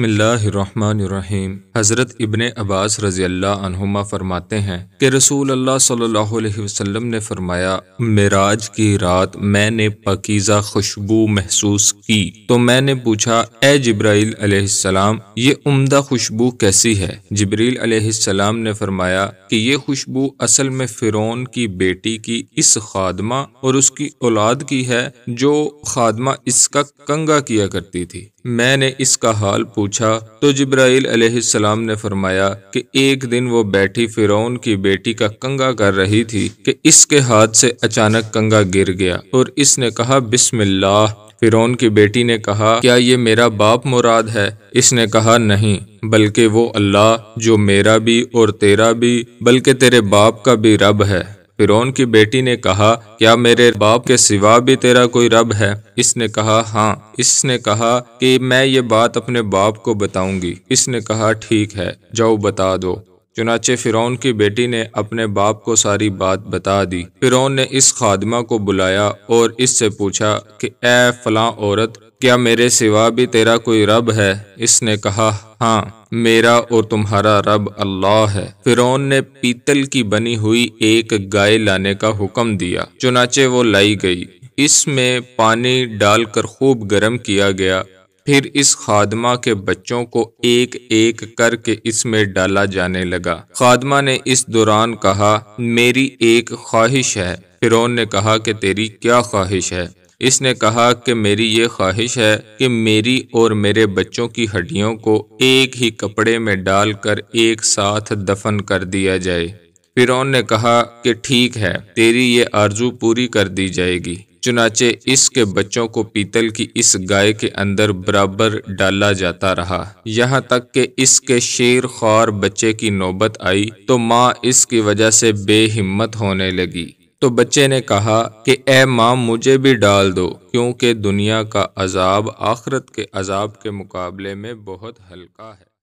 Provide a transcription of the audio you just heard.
बसमीम हज़रत इबन अब्बास रज़ी अल्लाह फरमाते हैं कि रसूल अल्लाह सल्लल्लाहु अलैहि वसल्लम ने फरमाया मेराज की रात मैंने पकीज़ा खुशबू महसूस की तो मैंने पूछा ए जब्राइल अलैहिस्सलाम ये उम्दा खुशबू कैसी है जबरील अलैहिस्सलाम ने फरमाया कि ये खुशबू असल में फ़िरौन की बेटी की इस खादमा और उसकी औलाद की है जो खादमा इसका कंगा किया करती थी मैंने इसका हाल पूछ पूछा तो जब्राइल अलैहिस्सलाम ने फरमाया कि एक दिन वो बैठी फिरौन की बेटी का कंगा कर रही थी कि इसके हाथ से अचानक कंगा गिर गया और इसने कहा बिस्मिल्लाह फिरौन की बेटी ने कहा क्या ये मेरा बाप मुराद है इसने कहा नहीं बल्कि वो अल्लाह जो मेरा भी और तेरा भी बल्कि तेरे बाप का भी रब है फिर की बेटी ने कहा क्या मेरे बाप के सिवा भी तेरा कोई रब है इसने कहा हाँ इसने कहा कि मैं ये बात अपने बाप को बताऊंगी इसने कहा ठीक है जाओ बता दो चुनाचे फ़िरौन की बेटी ने अपने बाप को सारी बात बता दी फ़िरौन ने इस खादमा को बुलाया और इससे पूछा कि ए फलां औरत क्या मेरे सिवा भी तेरा कोई रब है इसने कहा हाँ मेरा और तुम्हारा रब अल्लाह है फिरौन ने पीतल की बनी हुई एक गाय लाने का हुक्म दिया चुनाचे वो लाई गई इसमें पानी डालकर खूब गर्म किया गया फिर इस खादमा के बच्चों को एक एक करके इसमें डाला जाने लगा खादमा ने इस दौरान कहा मेरी एक ख्वाहिश है फिरौन ने कहा कि तेरी क्या ख्वाहिश है इसने कहा कि मेरी ये ख्वाहिश है कि मेरी और मेरे बच्चों की हड्डियों को एक ही कपड़े में डालकर एक साथ दफन कर दिया जाए फिरौन ने कहा कि ठीक है तेरी ये आरजू पूरी कर दी जाएगी चुनाचे इसके बच्चों को पीतल की इस गाय के अंदर बराबर डाला जाता रहा यहाँ तक कि इसके शेर खार बच्चे की नौबत आई तो माँ इसकी वजह से बेहिम्मत होने लगी तो बच्चे ने कहा कि ए माँ मुझे भी डाल दो क्योंकि दुनिया का अजाब आखरत के अजाब के मुकाबले में बहुत हल्का है